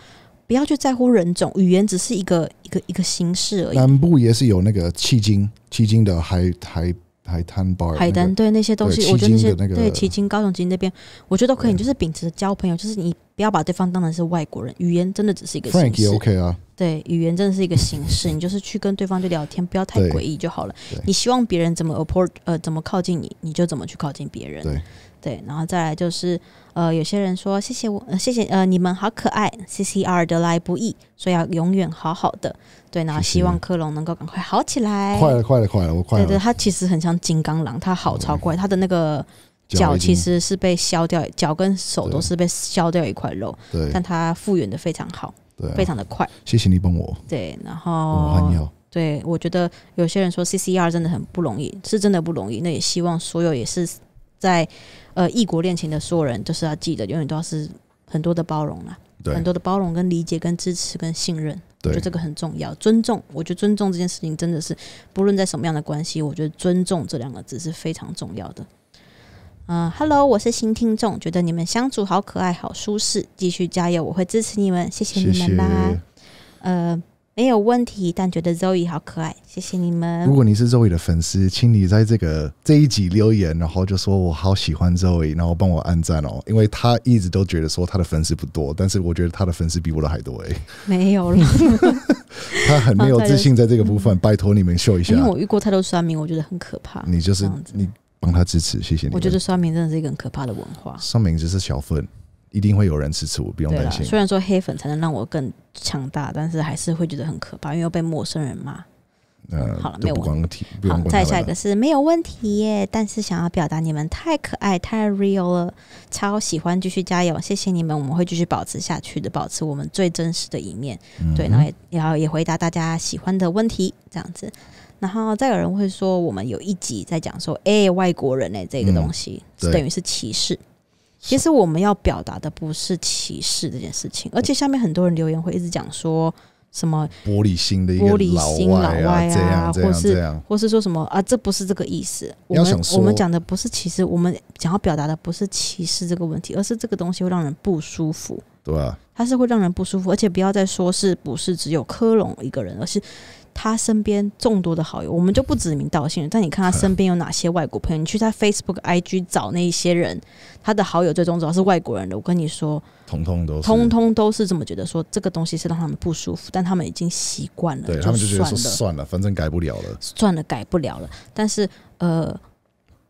不要去在乎人种、语言，只是一个一个一个形式而已。南部也是有那个迄今迄今的，还还。海滩海滩对那些东西，我觉得那些对提琴、高雄奇金那边，我觉得都可以。你就是秉持交朋友，就是你不要把对方当成是外国人，语言真的只是一个形式。f r a n k OK 啊，对，语言真的是一个形式，你就是去跟对方去聊天，不要太诡异就好了。你希望别人怎么 a p p o 呃，怎么靠近你，你就怎么去靠近别人。对，然后再来就是，呃，有些人说谢谢我，谢谢呃你们好可爱，CCR 得来不易，所以要永远好好的。对，然后希望克隆能够赶快好起来，快了快了快了，我快了。对对，他其实很像金刚狼，他好超怪，他的那个脚其实是被削掉，脚跟手都是被削掉一块肉，对，但他复原的非常好，对，非常的快。谢谢你帮我。对，然后我对，我觉得有些人说 CCR 真的很不容易，是真的不容易。那也希望所有也是在。呃，异国恋情的所有人都是要记得，永远都要是很多的包容啦，很多的包容跟理解、跟支持、跟信任，就这个很重要。尊重，我觉得尊重这件事情真的是，不论在什么样的关系，我觉得尊重这两个字是非常重要的。嗯，Hello，我是新听众，觉得你们相处好可爱、好舒适，继续加油，我会支持你们，谢谢你们啦。呃。没有问题，但觉得 Zoe 好可爱，谢谢你们。如果你是 Zoe 的粉丝，请你在这个这一集留言，然后就说“我好喜欢 Zoe”，然后帮我按赞哦，因为他一直都觉得说他的粉丝不多，但是我觉得他的粉丝比我的还多诶。没有了，他很没有自信在这个部分，拜托你们秀一下。因为我遇过太多酸民，我觉得很可怕。你就是你帮他支持，谢谢你。我觉得酸民真的是一个很可怕的文化。酸民只是小份。一定会有人支持我，不用担心。虽然说黑粉才能让我更强大，但是还是会觉得很可怕，因为被陌生人骂。嗯，好了，没有问题。好，再下一个是没有问题耶，但是想要表达你们太可爱、太 real 了，超喜欢，继续加油，谢谢你们，我们会继续保持下去的，保持我们最真实的一面。对，然后也然要也回答大家喜欢的问题，这样子。然后再有人会说，我们有一集在讲说，哎，外国人哎，这个东西等于是歧视。其实我们要表达的不是歧视这件事情，而且下面很多人留言会一直讲说什么玻璃心的玻璃心老外啊，或是或是说什么啊，这不是这个意思。我们我们讲的不是歧视，我们想要表达的不是歧视这个问题，而是这个东西会让人不舒服。对，啊，它是会让人不舒服，而且不要再说是不是只有科隆一个人，而是。他身边众多的好友，我们就不指名道姓了。但你看他身边有哪些外国朋友？你去他 Facebook、IG 找那一些人，他的好友最终只要是外国人的，我跟你说，通通都是通通都是这么觉得，说这个东西是让他们不舒服，但他们已经习惯了，对他们就觉得说算了，反正改不了了，算了，改不了了。但是呃，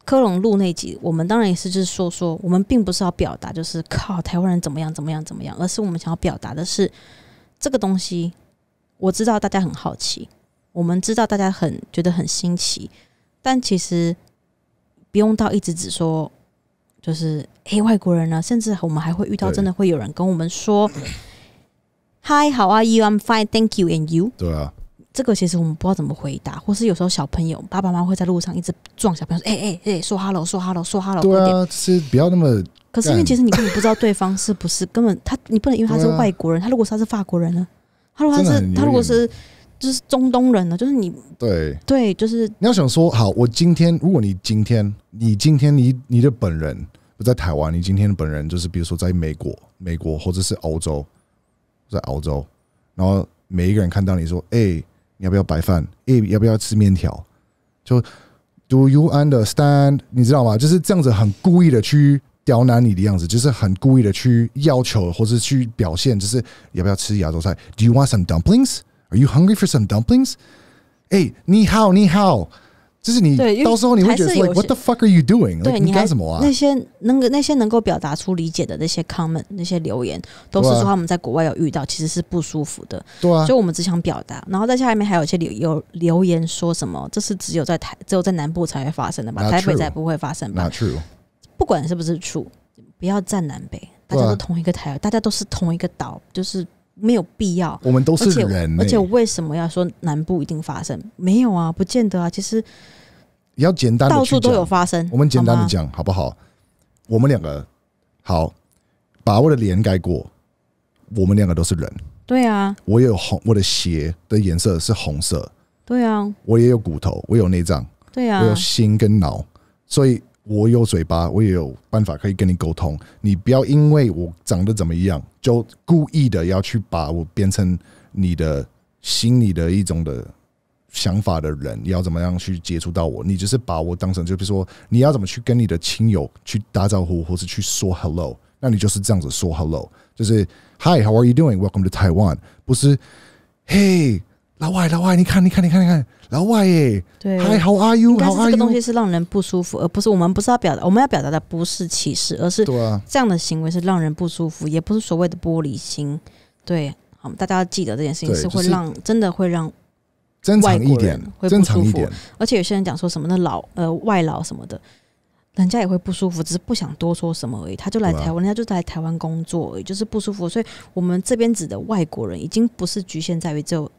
科隆路那集，我们当然也是就是说说，我们并不是要表达就是靠台湾人怎么样怎么样怎么样，而是我们想要表达的是这个东西。我知道大家很好奇，我们知道大家很觉得很新奇，但其实不用到一直只说就是哎外国人呢，甚至我们还会遇到真的会有人跟我们说，Hi，How are you？I'm fine, thank you. And you？对啊，这个其实我们不知道怎么回答，或是有时候小朋友爸爸妈妈会在路上一直撞小朋友，哎哎哎，说 Hello，说 Hello，说 Hello，对啊，是不要那么，可是因为其实你根本不知道对方是不是根本他，你不能因为他是外国人，他如果他是法国人呢？他如果是他如果是，就是中东人呢？就是你对对，就是你要想说好，我今天如果你今天你今天你你的本人不在台湾，你今天的本人就是比如说在美国、美国或者是欧洲，在欧洲，然后每一个人看到你说：“哎，你要不要白饭？哎，要不要吃面条？”就 Do you understand？你知道吗？就是这样子很故意的去。刁难你的样子，就是很故意的去要求或者去表现，就是要不要吃亚洲菜？Do you want some dumplings? Are you hungry for some dumplings? 哎，你好，你好，就是你，对，到时候你会觉得，like what the fuck are you doing？对你干什么？啊？那些能够那些能够表达出理解的那些 comment，那些留言，都是说他们在国外有遇到，其实是不舒服的。对啊，所以我们只想表达。然后在下面还有一些留有留言说什么，这是只有在台只有在南部才会发生的吧？台北才不会发生吧？Not true。不管是不是处，不要站南北，大家都同一个台，大家都是同一个岛，就是没有必要。我们都是人，而且为什么要说南部一定发生？没有啊，不见得啊。其实要简单，到处都有发生。我们简单的讲好不好？我们两个好，把我的脸盖过。我们两个都是人，对啊。我有红，我的鞋的颜色是红色，对啊。我也有骨头，我有内脏，对啊，我有心跟脑，所以。我有嘴巴，我也有办法可以跟你沟通。你不要因为我长得怎么样，就故意的要去把我变成你的心里的一种的想法的人。要怎么样去接触到我？你就是把我当成，就比如说你要怎么去跟你的亲友去打招呼，或是去说 hello，那你就是这样子说 hello，就是 Hi，How are you doing？Welcome to Taiwan，不是 Hey。老外，老外，你看，你看，你看，你看，老外耶！对，a 好 e y o u 但是这个东西是让人不舒服，而不是我们不是要表达，我们要表达的不是歧视，而是这样的行为是让人不舒服，也不是所谓的玻璃心。对，好，大家记得这件事情是会让真的会让，外国点，会不舒服。而且有些人讲说什么那老呃外老什么的，人家也会不舒服，只是不想多说什么而已。他就来台湾，人家就在台湾工作，而已，就是不舒服。所以我们这边指的外国人已经不是局限在于这。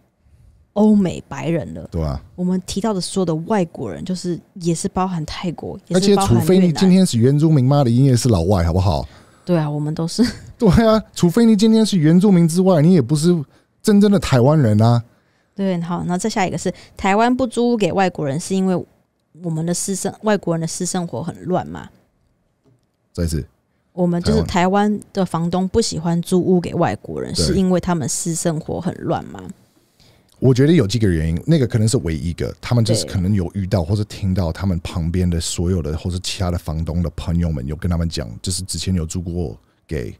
欧美白人了，对啊，我们提到的所有的外国人，就是也是包含泰国，而且除非你今天是原住民的，你也是老外，好不好？对啊，我们都是。对啊，除非你今天是原住民之外，你也不是真正的台湾人啊。对，好，那再下一个是台湾不租屋给外国人，是因为我们的私生外国人的私生活很乱吗？再次，我们就是台湾的房东不喜欢租屋给外国人，是因为他们私生活很乱吗？我觉得有几个原因，那个可能是唯一一个，他们就是可能有遇到或者听到他们旁边的所有的或者其他的房东的朋友们有跟他们讲，就是之前有住过给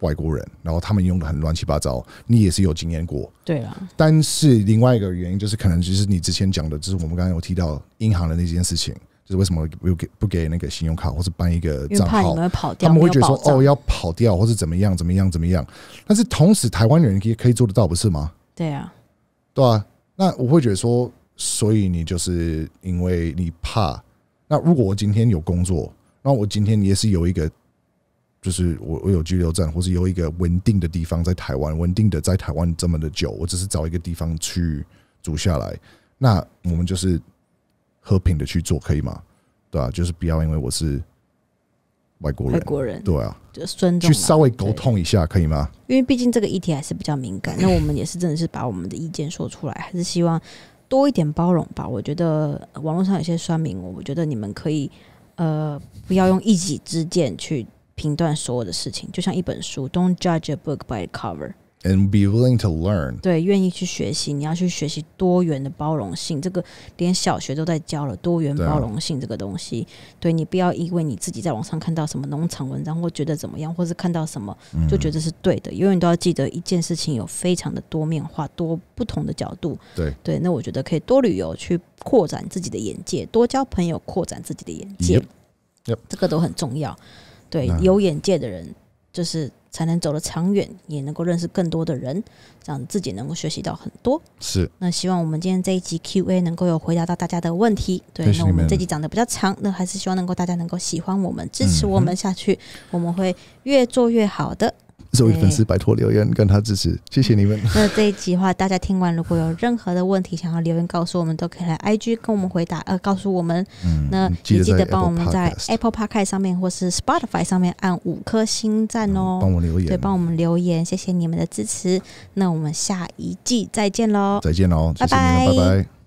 外国人，然后他们用的很乱七八糟。你也是有经验过，对啊。但是另外一个原因就是，可能就是你之前讲的，就是我们刚刚有提到银行的那件事情，就是为什么不给不给那个信用卡或者办一个账号，他们会觉得说哦要跑掉或者怎么样怎么样怎么样。但是同时，台湾人也可以做得到，不是吗？对啊。对啊，那我会觉得说，所以你就是因为你怕。那如果我今天有工作，那我今天也是有一个，就是我我有拘留站，或是有一个稳定的地方在台湾，稳定的在台湾这么的久，我只是找一个地方去住下来。那我们就是和平的去做，可以吗？对啊，就是不要因为我是。外国人，外国人，对啊，就尊重去稍微沟通一下，可以吗？因为毕竟这个议题还是比较敏感，那我们也是真的是把我们的意见说出来，还是希望多一点包容吧。我觉得网络上有些酸民，我觉得你们可以呃不要用一己之见去评断所有的事情，就像一本书，Don't judge a book by cover。and be willing to learn。对，愿意去学习。你要去学习多元的包容性，这个连小学都在教了。多元包容性这个东西，对你不要因为你自己在网上看到什么农场文章或觉得怎么样，或是看到什么就觉得是对的，永远都要记得一件事情有非常的多面化、多不同的角度。对对，那我觉得可以多旅游去扩展自己的眼界，多交朋友扩展自己的眼界，这个都很重要。对，有眼界的人就是。才能走得长远，也能够认识更多的人，这样自己能够学习到很多。是，那希望我们今天这一集 Q&A 能够有回答到大家的问题。对，那我们这集讲的比较长，那还是希望能够大家能够喜欢我们，支持我们下去，我们会越做越好的。作为粉丝，拜托留言跟他支持，谢谢你们。那这一集的话，大家听完如果有任何的问题想要留言告诉我们，都可以来 IG 跟我们回答，呃，告诉我们。嗯，那也记得帮我们在 Apple Podcast 上面或是 Spotify 上面按五颗星赞哦。帮我留言，对，帮我们留言，谢谢你们的支持。那我们下一季再见喽，再见喽，拜拜，拜拜。